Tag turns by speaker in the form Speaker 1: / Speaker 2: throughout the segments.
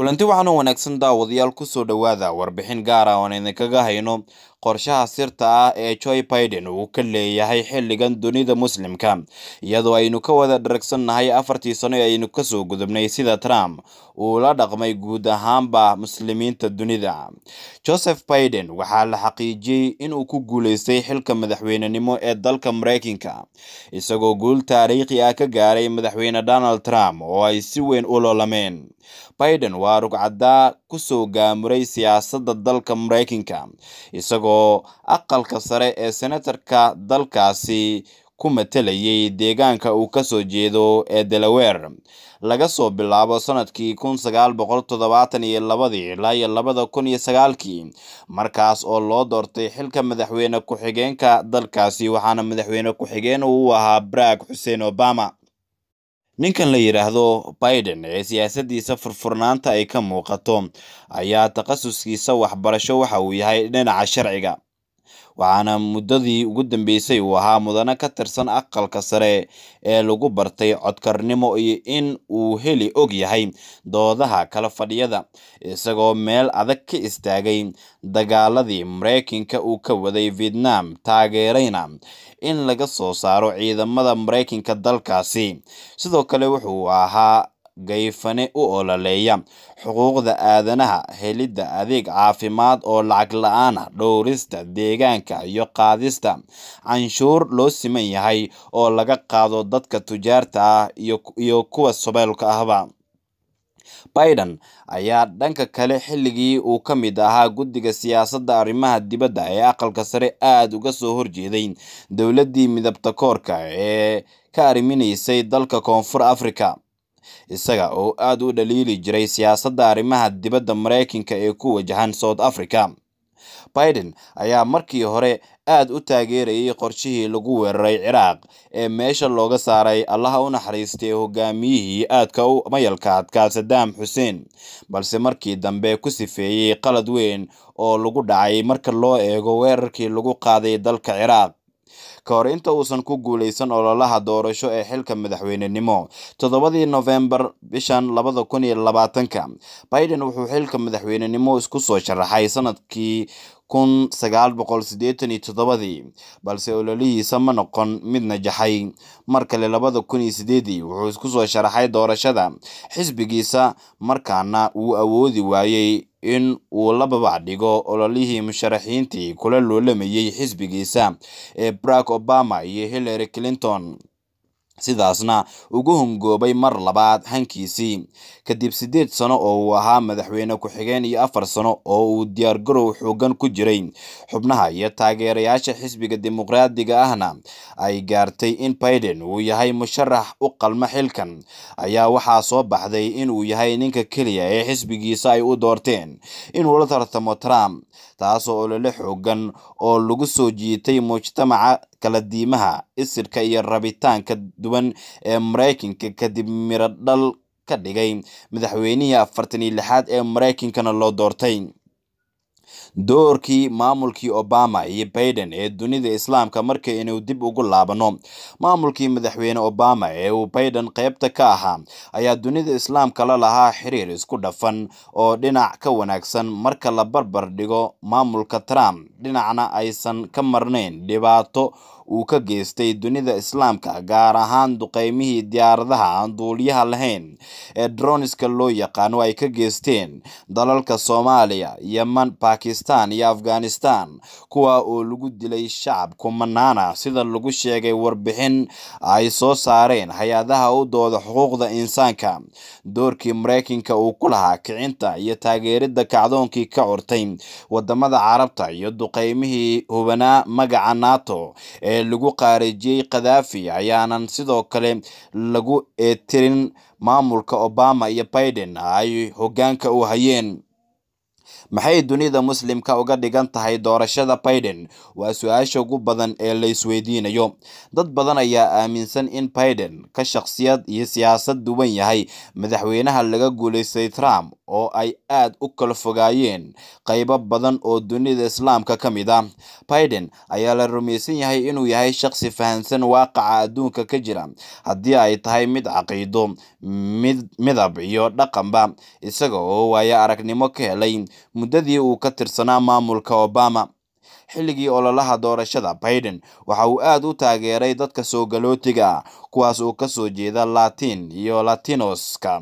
Speaker 1: kulanti waxaanu wanaagsan daawadayaal kusoo dhowaada warbixin gaara ah oon idinkaga hayno qorshaha sirta ah ee joe biden uu ka leeyahay xilligan dunida muslimka iyadoo aynu ka wada dharagsannahay afartii sano ee aynu kasoo gudubnay sida trump uu la dhaqmay guud ahaanba muslimiinta dunida joseph biden waxaa la xaqiijiyey inuu ku guuleystay xilka madaxweynenimo ee dalka mareykanka isagoo guul taariikhi ah ka gaaray madaxweyne donald trump oo ay si weyn u loolameen biden waa rugcadaa kusoo gaamuray siyaasadda dalka mareykanka isagoo isagoo aqalka sare ee senatarka dalkaasi ku matalayay deegaanka uu kasoo jeedo ee delaware laga soo bilaabo sanadkii kun sagaal boqol toddobaatan iyo labadii ilaa iyo labada kun iyo sagaalkii markaas oo loo doortay xilka madaxweyne ku-xigeenka dalkaasi waxaana madaxweyne ku-xigeen uu ahaa baraag xuseen obama ninkan la yidhaahdo biden ee siyaasaddiisa furfurnaanta ay ka muuqato ayaa takhasuskiisa waxbarasho waxa uu yahay dhinaca sharciga waxaana muddadii ugu dambeysay uu ahaa mudane ka tirsan aqalka sare ee lagu bartay codkarnimo iyo in uu heli og yahay doodaha kala fadhiyada isagoo meel adag ka istaagay dagaaladii maraykanka uu ka waday vietnam taageerayna in laga soo saaro ciidamada maraykanka dalkaasi sidoo kale wuxuu ahaa gayfane u ololeeya xuquuqda aadanaha helidda adeeg caafimaad oo lacag la aana dhowrista deegaanka iyo qaadista canshuur loo siman yahay oo laga qaado dadka tujaarta ah iyo kuwa sobeylka ahba biden ayaa dhanka kale xilligii uu ka mid ahaa guddiga siyaasadda arrimaha dibadda ee aqalka sare aada uga soo horjeeday dowladdii midabta koorka ah ee ka arriminaysay dalka koonfur afrika isaga oo aad u dhaliili jiray siyaasadda arrimaha dibadda maraykanka ee ku wajahan south africa biden ayaa markii hore aad u taageerayay qorshihii lagu weeraray ciraaq ee meesha looga saaray allaha u naxariistay hogaamiyihii aadka u mayalka adkaa sadaam xuseen balse markii dambe ku sifeeyey qalad weyn oo lagu dhacay marka loo eego weerarkii lagu qaaday dalka ciraaq ka inta uusan ku guuleysan ololaha doorasho ee xilka madaxweynenimo toddobadii nofembar bishan labada kun iyo labaatanka biden wuxuu xilka madaxweynenimo isku soo sharaxay sanadkii kun sagaal boqol siddeetan iyo toddobadii balse ololihiisa ma noqon mid najaxay mar kale labada kun iyo sideedii wuxuu isku soo sharaxay doorashada xisbigiisa markaana wuu awoodi waayey in uu la dhigo ololihii musharaxiintii kula loolamayay xisbigiisa ee barack obama iyo hillary clinton sidaasna ugu hungoobay mar labaad hankiisii kadib siddeed sano oo uu ahaa madaxweyne ku-xigeen iyo afar sano oo uu diyaargarow xooggan ku jiray xubnaha iyo taageerayaasha xisbiga dimuqraadiga ahna ay gaartay in biden uu yahay musharax u qalma xilkan ayaa waxaa soo baxday inuu yahay ninka keliya ee xisbigiisa ay u doorteen inuu la tartamo trump taasoo olole xooggan oo lagu soo jiitay mujtamaca kala diimaha isirka iyo rabitaanka duwan ee Maraykanka kadib miradhal ka dhigay madaxweynihii afartan iyo lixaad ee Maraykankana loo doortay doorkii maamulkii obama iyo baiden ee dunida islaamka marka inuu dib ugu laabano maamulkii madaxweyne obama ee uu baiden qaybta ka ahaa ayaa dunida islaamka la lahaa xiriir isku dhafan oo dhinac ka wanaagsan marka la barbar dhigo maamulka trump dhinacna aysan ka marnayn dhibaato uu ka geystay dunida islaamka gaar ahaan duqeymihii diyaaradaha aan duuliyaha lahayn ee droniska loo yaqaano ay ka geysteen dalalka soomaaliya yeman baakistan iyo afghanistan kuwa oo lagu dilay shacab kumanaana sida lagu sheegay warbixin ay soo saareen hay-adaha u dooda xuquuqda insaanka doorkii maraykanka uu ku lahaa kicinta iyo taageerida kacdoonkii ka cortay wadamada carabta iyo duqeymihii hubanaa magaca nato ee ee lagu qaareejiyey khadaafi ayaanan sidoo kale lagu eetirin maamulka obama iyo biden ay hoggaanka u hayeen maxay dunida muslimka uga dhigan tahay doorashada baiden waa su-aasha ugu badan ee la isweydiinayo dad badan ayaa aaminsan in baiden ka shakhsiyad iyo siyaasad duwan yahay madaxweynaha laga guulaystay trump oo ay aad u kala fogaayeen qaybo badan oo dunida islaamka ka mid ah baiden ayaa la rumaysan yahay inuu yahay shakhsi fahansan waaqaca adduunka ka jira haddii ay tahay mid caqiido midab iyo dhaqanba isaga oo waaya aragnimo ka helay muddadii uu ka tirsanaa maamulka Obama xilligii ololaha doorashada Biden waxa uu aad u taageeray dadka soo galootiga kuwaas uu ka soo jeeda Latin iyo Latinoska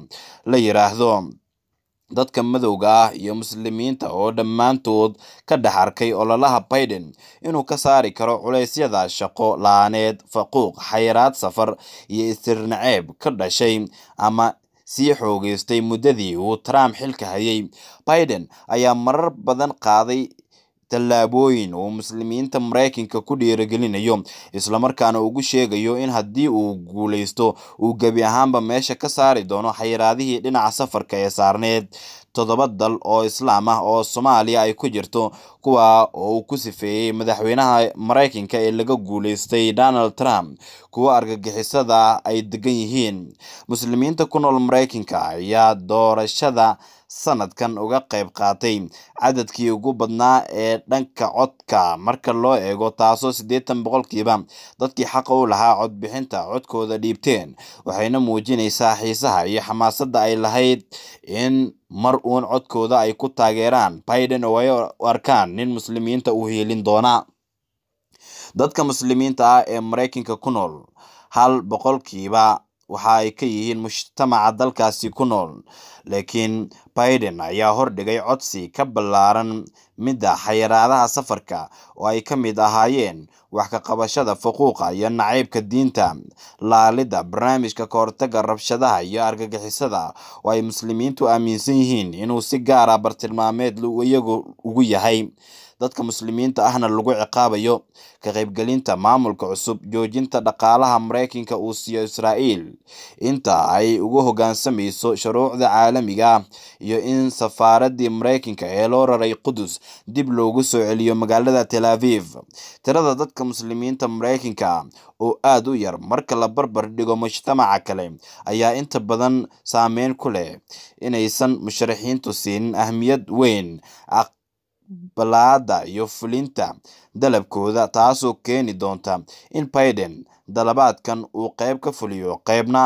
Speaker 1: la yiraahdo dadka madowga ah iyo muslimiinta oo dhammaantood ka dhex arkay ololaha baiden inuu ka saari karo culeysyada shaqo laaneed faquuq xayiraad safar iyo istirnaceeb ka dhashay ama sii xoogeystay muddadii uu trump xilka hayay biden ayaa marar badan qaaday tallaabooyin uu muslimiinta maraykanka ku dhiirigelinayo islamarkaana ugu sheegayo in haddii uu guulaysto uu gebi ahaanba meesha ka saari doono xayiraadihii dhinaca safarka ee saarneed toddoba dal oo islaam ah oo soomaaliya ay ku jirto kuwa oo uu ku sifeeyey madaxweynaha maraykanka ee laga guulaystay donald trump kuwa argagixisada ay degan yihiin muslimiinta ku nool maraykanka ayaa doorashada sanadkan uga qayb qaatay cadadkii ugu badnaa ee dhanka codka marka loo eego taasoo sideetan boqolkiiba dadkii xaqa u lahaa codbixinta codkooda dhiibteen waxayna muujinaysaa xiisaha iyo xamaasadda ay lahayd in mar uun codkooda ay ku taageeraan biden oo ay u arkaan nin muslimiinta uu hiilin doona dadka muslimiinta ah ee maraykanka ku nool hal boqolkiiba waxa ay ka yihiin mujtamaca dalkaasi ku nool laakiin biden ayaa hordhigay codsi ka ballaaran midda xayiraadaha safarka oo ay ka mid ahaayeen wax ka qabashada fuquuqa iyo nacaybka diinta laalidda barnaamijka kahortaga rabshadaha iyo argagixisada oo ay muslimiintu aaminsan yihiin inuu si gaara ah bartilmaameed iyagu ugu yahay dadka muslimiinta ahna lagu ciqaabayo ka qaybgelinta maamulka cusub joojinta dhaqaalaha maraykanka uu siiyo israa'iil inta ay ugu hoggaansamayso shuruucda caalamiga ah iyo in safaaradii maraykanka ee loo raray qudus dib loogu soo celiyo magaalada tel aviv tirada dadka muslimiinta maraykanka ah oo aada u yar marka la barbar dhigo mujtamaca kale ayaa inta badan saameyn ku leh inaysan musharaxiintu siinin ahmiyad weyn balaada iyo fulinta dalabkooda taasoo keeni doonta in biden dalabaadkan uu qayb ka fuliyo qaybna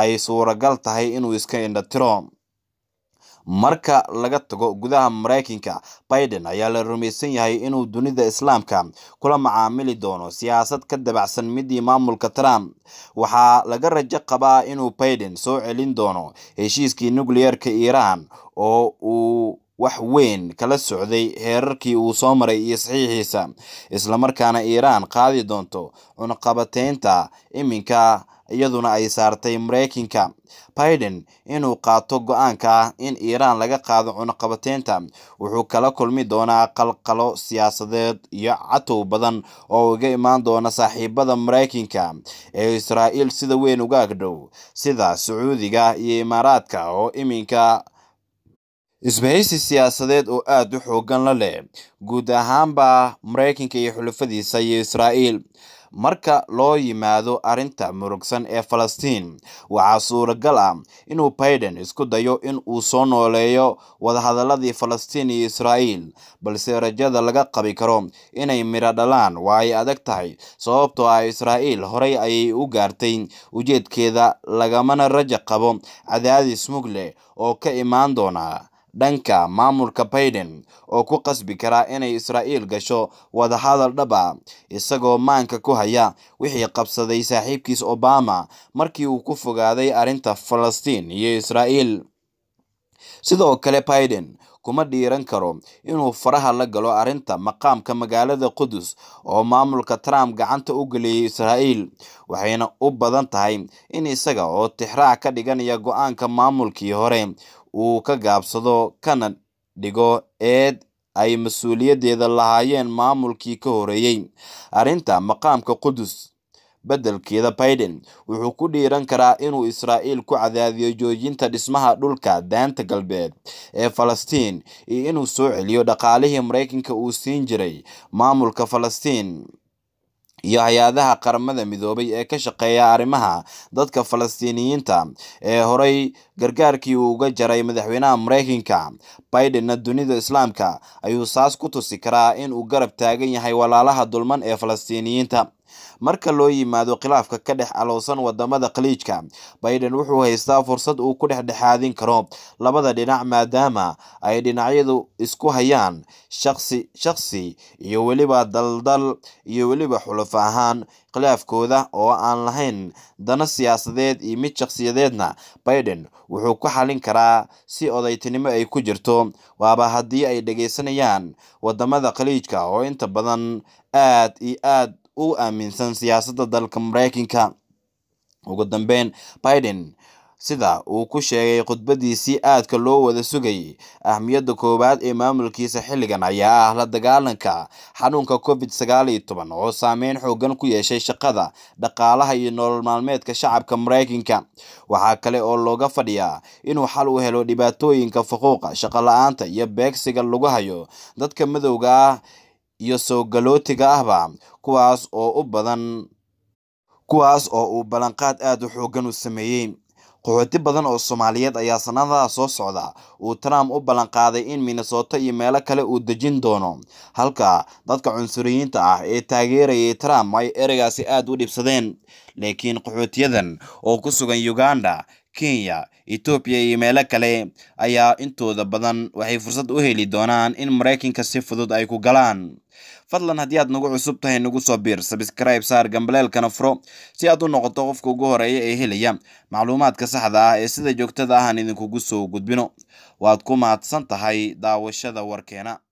Speaker 1: ay suuragal tahay inuu iska indhatiro marka laga tago gudaha maraykanka biden ayaa la rumaysan yahay inuu dunida islaamka kula macaamili doono siyaasad ka dabacsan midii maamulka trump waxaa laga rajo qabaa inuu biden soo celin doono heshiiskii nukliyeerka iiraan oo uu wax weyn kala socday heerarkii uu soo maray iyo saxiixiisa islamarkaana iiraan qaadi doonto cunqabateynta iminka iyaduna ay saartay maraykanka biden inuu qaato go-aanka ah in iiraan laga qaado cunaqabateynta wuxuu kala kulmi doonaa qalqalo siyaasadeed iyo catow badan oo uga imaan doona saaxiibada maraykanka ee israa'iil sida weyn uga agdhow sida sacuudiga iyo imaaraadka oo iminka isbahaysi siyaasadeed oo aad u xooggan la leh guud ahaanba maraykanka iyo xulufadiisa iyo israa'iil marka loo yimaado arrinta murugsan ee falastiin waxaa suuragal ah inuu baiden isku dayo in uu soo nooleeyo wadahadalladii falastiin iyo israa'iil balse rajada laga qabi karo inay midho dhalaan waa ay adag tahay sababtoo ah israa'iil horey ayay u gaartay ujeedkeeda lagamana raja qabo cadaadis mugleh oo ka imaan doonaa dhanka maamulka baiden oo ku qasbi karaa inay israa'iil gasho wadahadal dhaba isagoo maanka ku haya wixii qabsaday saaxiibkiis obama markii uu ku fogaaday arrinta falastiin iyo israa'iil sidoo kale biden kuma dhiiran karo inuu faraha la galo arrinta maqaamka magaalada qudus oo maamulka trump gacanta u geliyay israa'iil waxayna u badan tahay in isaga oo tixraac ka dhiganaya go-aanka maamulkii hore uu ka gaabsado kana dhigo eed ay mas-uuliyaddeeda lahaayeen maamulkii ka horeeyey arrinta maqaamka qudus beddelkeeda baiden wuxuu ku dhiiran karaa inuu israa'iil ku cadaadiyo joojinta dhismaha dhulka daanta galbeed ee falastiin iyo inuu soo celiyo dhaqaalihii maraykanka uu siin jiray maamulka falastiin iyo hay-adaha qaramada midoobay ee ka shaqeeya arrimaha dadka falastiiniyiinta ee horay gargaarkii uu uga jaray madaxweynaha maraykanka bidenna dunida islaamka ayuu saas ku tusi karaa in uu garab taagan yahay walaalaha dulman ee falastiiniyiinta marka loo yimaado khilaafka ka dhex aloosan wadamada khaliijka baiden wuxuu haystaa fursad uu ku dhexdhexaadin karo labada dhinac maadaama ay dhinacyadu isku hayaan shaqsi shaqsi iyo weliba daldal iyo weliba xulafo ahaan khilaafkooda oo aan lahayn dana siyaasadeed iyo mid shakhsiyadeedna baiden wuxuu ku xalin karaa si odaytinimo ay ku jirto waaba haddii ay dhegeysanayaan wadamada khaliijka oo inta badan aad iyo aad u aaminsan siyaasadda dalka mareykanka ugu dambeyn biden sida uu ku sheegay khudbadiisii aadka loo wada sugayay ahmiyadda koowaad ee maamulkiisa xilligan ayaa ah la dagaalanka xanuunka covid sagaal iyo toban oo saameyn xoogan ku yeeshay shaqada dhaqaalaha iyo nolol maalmeedka shacabka maraykanka waxaa kale oo looga fadhiyaa inuu xal u helo dhibaatooyinka faquuqa la aanta iyo beegsiga lagu hayo dadka madowga ah iyo soo galootiga ahba kuwaas oo u badan kuwaas oo uu ballanqaad aad u xooggan u sameeyey qaxooti badan oo soomaaliyeed ayaa sanadaha soo socda uu trump u ballanqaaday in minnesoto iyo meelo kale uu dejin doono halka dadka cunsuriyiinta ah ee taageerayay trump ay ereygaasi aad u dhibsadeen laakiin qaxootiyadan oo ku sugan uganda kenya etoobiya iyo meelo kale ayaa intooda badan waxay fursad u heli doonaan in maraykanka si fudud ay ku galaan fadlan haddii aad nagu cusub tahay nagu soo biir sabskraib saar gambaleelkana furo si aad u noqoto qofka ugu horeeya ee helaya macluumaadka saxda ah ee sida joogtada ah idinkugu soo gudbino waad ku mahadsan tahay daawashada warkeena